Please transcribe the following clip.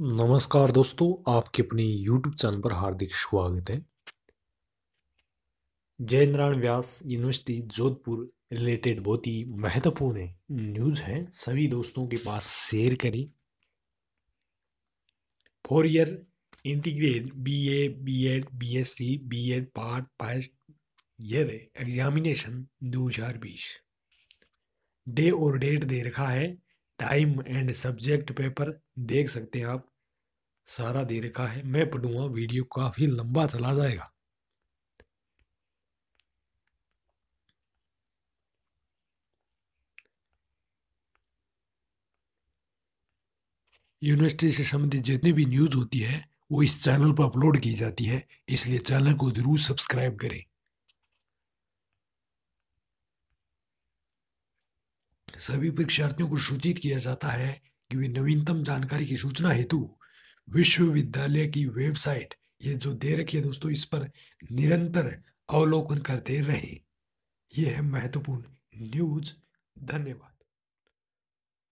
नमस्कार दोस्तों आपके अपने YouTube चैनल पर हार्दिक स्वागत है जय नारायण व्यास यूनिवर्सिटी जोधपुर रिलेटेड बहुत ही महत्वपूर्ण न्यूज़ है सभी दोस्तों के पास शेयर करें four year integrate B A B Ed B S C B Ed part first year examination दो हजार बीस डे और डेट दे रखा है टाइम एंड सब्जेक्ट पेपर देख सकते हैं आप सारा दे रखा है मैं पढ़ूंगा वीडियो काफ़ी लंबा चला जाएगा यूनिवर्सिटी से संबंधित जितनी भी न्यूज़ होती है वो इस चैनल पर अपलोड की जाती है इसलिए चैनल को ज़रूर सब्सक्राइब करें सभी परीक्षार्थियों को सूचित किया जाता है कि वे नवीनतम जानकारी की सूचना हेतु विश्वविद्यालय की वेबसाइट ये जो दे रखी है दोस्तों इस पर निरंतर अवलोकन करते रहें यह है महत्वपूर्ण न्यूज धन्यवाद